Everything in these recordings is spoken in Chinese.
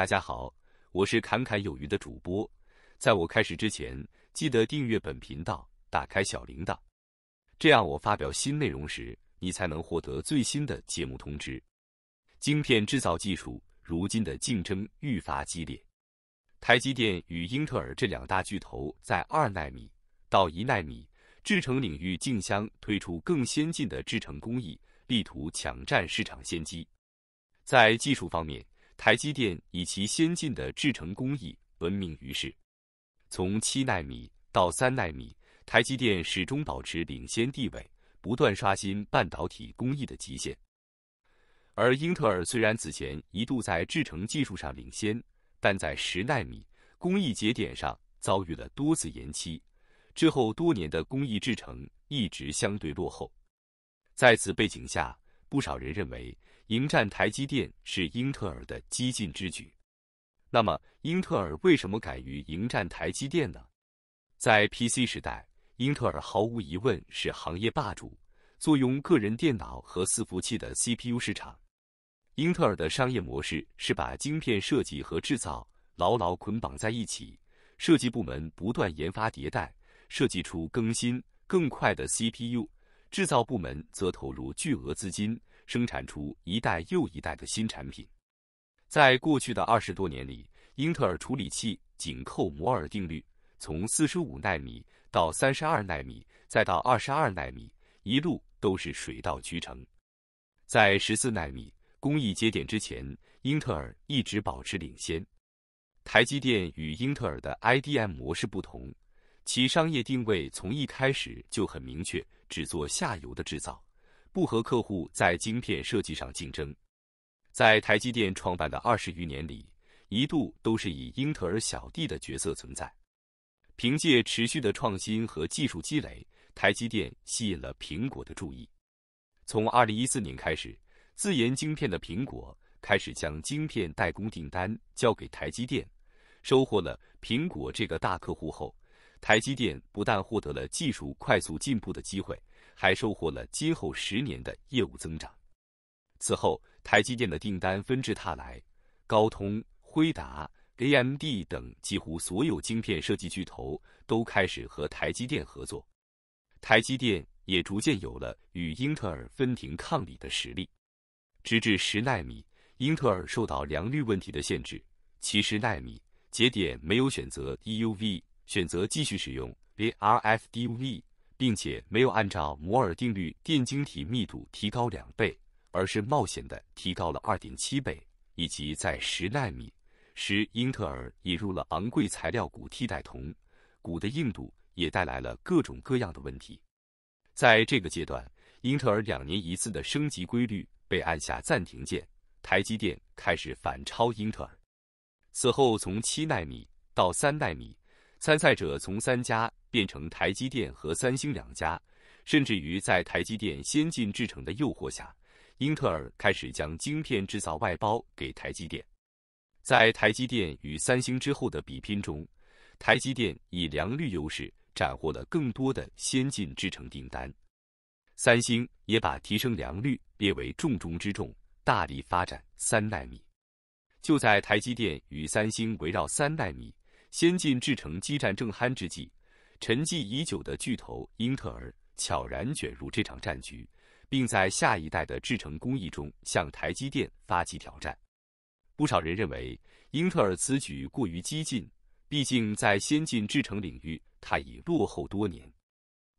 大家好，我是侃侃有余的主播。在我开始之前，记得订阅本频道，打开小铃铛，这样我发表新内容时，你才能获得最新的节目通知。晶片制造技术如今的竞争愈发激烈，台积电与英特尔这两大巨头在二纳米到一纳米制成领域竞相推出更先进的制成工艺，力图抢占市场先机。在技术方面，台积电以其先进的制程工艺闻名于世，从七纳米到三纳米，台积电始终保持领先地位，不断刷新半导体工艺的极限。而英特尔虽然此前一度在制程技术上领先，但在十纳米工艺节点上遭遇了多次延期，之后多年的工艺制程一直相对落后。在此背景下，不少人认为。迎战台积电是英特尔的激进之举。那么，英特尔为什么敢于迎战台积电呢？在 PC 时代，英特尔毫无疑问是行业霸主，坐拥个人电脑和伺服器的 CPU 市场。英特尔的商业模式是把晶片设计和制造牢牢捆绑在一起，设计部门不断研发迭代，设计出更新更快的 CPU，制造部门则投入巨额资金。生产出一代又一代的新产品。在过去的二十多年里，英特尔处理器紧扣摩尔定律，从四十五纳米到三十二纳米，再到二十二纳米，一路都是水到渠成。在十四纳米工艺节点之前，英特尔一直保持领先。台积电与英特尔的 IDM 模式不同，其商业定位从一开始就很明确，只做下游的制造。不和客户在晶片设计上竞争，在台积电创办的二十余年里，一度都是以英特尔小弟的角色存在。凭借持续的创新和技术积累，台积电吸引了苹果的注意。从二零一四年开始，自研晶片的苹果开始将晶片代工订单交给台积电。收获了苹果这个大客户后，台积电不但获得了技术快速进步的机会。还收获了今后十年的业务增长。此后，台积电的订单纷至沓来，高通、辉达、AMD 等几乎所有晶片设计巨头都开始和台积电合作，台积电也逐渐有了与英特尔分庭抗礼的实力。直至十纳米，英特尔受到良率问题的限制，其实纳米节点没有选择 e u v 选择继续使用 ARFDUV。并且没有按照摩尔定律，电晶体密度提高两倍，而是冒险的提高了二点七倍。以及在十纳米时，英特尔引入了昂贵材料钴替代铜，钴的硬度也带来了各种各样的问题。在这个阶段，英特尔两年一次的升级规律被按下暂停键，台积电开始反超英特尔。此后，从七纳米到三纳米。参赛者从三家变成台积电和三星两家，甚至于在台积电先进制程的诱惑下，英特尔开始将晶片制造外包给台积电。在台积电与三星之后的比拼中，台积电以良率优势斩获了更多的先进制程订单。三星也把提升良率列为重中之重，大力发展三纳米。就在台积电与三星围绕三纳米。先进制程激战正酣之际，沉寂已久的巨头英特尔悄然卷入这场战局，并在下一代的制程工艺中向台积电发起挑战。不少人认为英特尔此举过于激进，毕竟在先进制程领域，它已落后多年。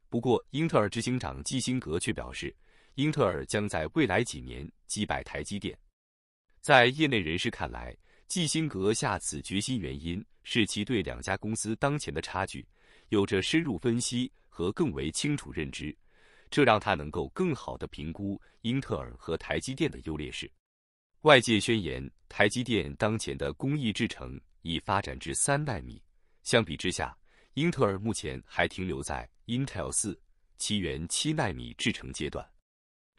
不过，英特尔执行长基辛格却表示，英特尔将在未来几年击败台积电。在业内人士看来，基辛格下此决心原因。是其对两家公司当前的差距有着深入分析和更为清楚认知，这让他能够更好地评估英特尔和台积电的优劣势。外界宣言，台积电当前的工艺制程已发展至三纳米，相比之下，英特尔目前还停留在 Intel 四七元七纳米制程阶段。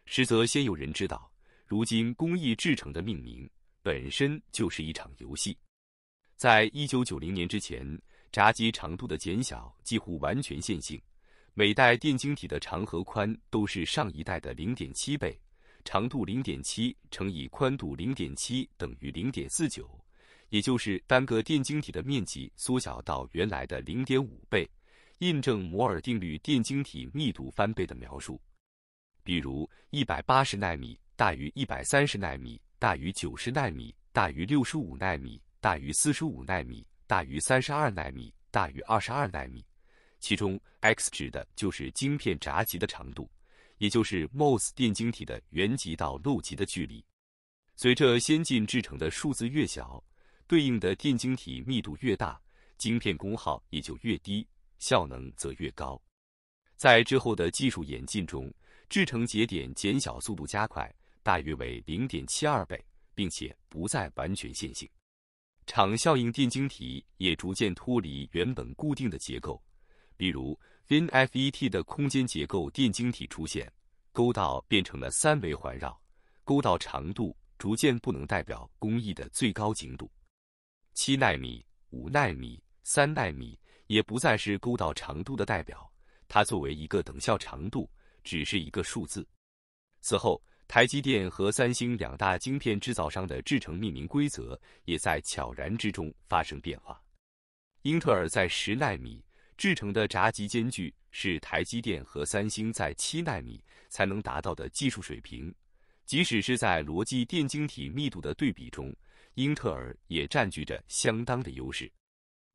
实则先有人知道，如今工艺制程的命名本身就是一场游戏。在一九九零年之前，闸机长度的减小几乎完全线性。每代电晶体的长和宽都是上一代的零点七倍，长度零点七乘以宽度零点七等于零点四九，也就是单个电晶体的面积缩小到原来的零点五倍，印证摩尔定律电晶体密度翻倍的描述。比如一百八十纳米大于一百三十纳米大于九十纳米大于六十五纳米。大于四十五纳米，大于三十二纳米，大于二十二纳米。其中，x 指的就是晶片闸极的长度，也就是 MOS 电晶体的源极到漏极的距离。随着先进制成的数字越小，对应的电晶体密度越大，晶片功耗也就越低，效能则越高。在之后的技术演进中，制成节点减小速度加快，大约为零点七二倍，并且不再完全线性。场效应电晶体也逐渐脱离原本固定的结构，比如 FinFET 的空间结构电晶体出现，沟道变成了三维环绕，沟道长度逐渐不能代表工艺的最高精度。七纳米、五纳米、三纳米也不再是沟道长度的代表，它作为一个等效长度，只是一个数字。此后，台积电和三星两大晶片制造商的制程命名规则也在悄然之中发生变化。英特尔在十纳米制成的闸极间距是台积电和三星在七纳米才能达到的技术水平。即使是在逻辑电晶体密度的对比中，英特尔也占据着相当的优势。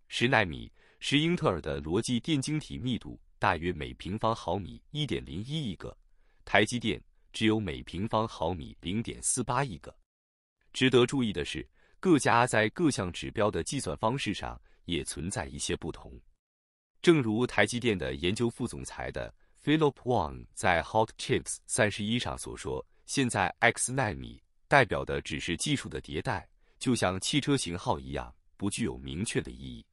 十纳米是英特尔的逻辑电晶体密度大约每平方毫米一点零一亿个，台积电。只有每平方毫米零点四八亿个。值得注意的是，各家在各项指标的计算方式上也存在一些不同。正如台积电的研究副总裁的 Philip w a n g 在 Hot Chips 三十一上所说：“现在 X 纳米代表的只是技术的迭代，就像汽车型号一样，不具有明确的意义。”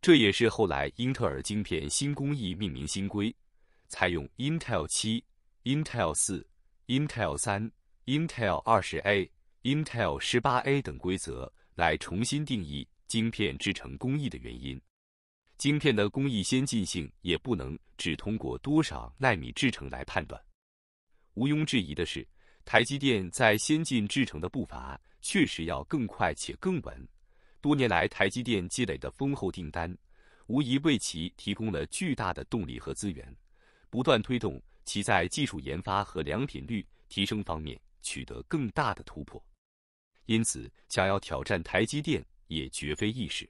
这也是后来英特尔晶片新工艺命名新规采用 Intel 七、Intel 四。Intel 三、Intel 二十 A、Intel 十八 A 等规则来重新定义晶片制成工艺的原因。晶片的工艺先进性也不能只通过多少纳米制成来判断。毋庸置疑的是，台积电在先进制成的步伐确实要更快且更稳。多年来，台积电积累的丰厚订单，无疑为其提供了巨大的动力和资源，不断推动。其在技术研发和良品率提升方面取得更大的突破，因此想要挑战台积电也绝非易事。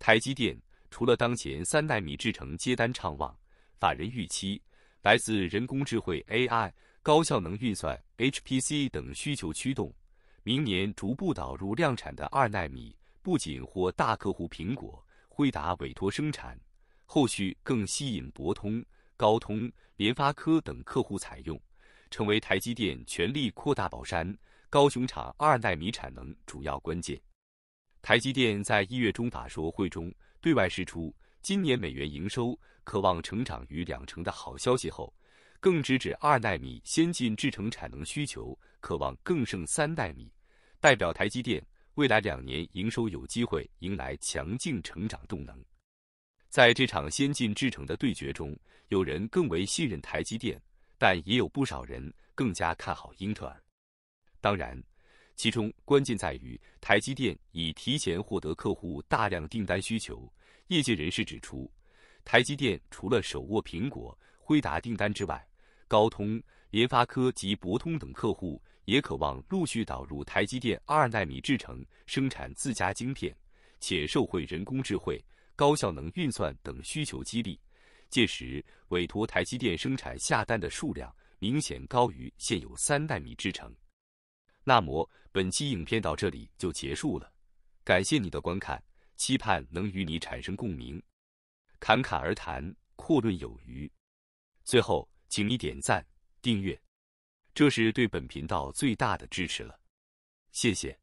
台积电除了当前三纳米制程接单畅旺，法人预期来自人工智能 AI、高效能运算 HPC 等需求驱动，明年逐步导入量产的二纳米不仅获大客户苹果、辉达委托生产，后续更吸引博通。高通、联发科等客户采用，成为台积电全力扩大宝山、高雄厂二纳米产能主要关键。台积电在一月中法说会中对外释出今年美元营收渴望成长逾两成的好消息后，更直指二纳米先进制程产能需求渴望更胜三纳米，代表台积电未来两年营收有机会迎来强劲成长动能。在这场先进制程的对决中，有人更为信任台积电，但也有不少人更加看好英特尔。当然，其中关键在于台积电已提前获得客户大量订单需求。业界人士指出，台积电除了手握苹果、辉达订单之外，高通、联发科及博通等客户也渴望陆续导入台积电二纳米制程生产自家晶片，且受惠人工智能。高效能运算等需求激励，届时委托台积电生产下单的数量明显高于现有三纳米制程。那么本期影片到这里就结束了，感谢你的观看，期盼能与你产生共鸣，侃侃而谈，阔论有余。最后，请你点赞、订阅，这是对本频道最大的支持了，谢谢。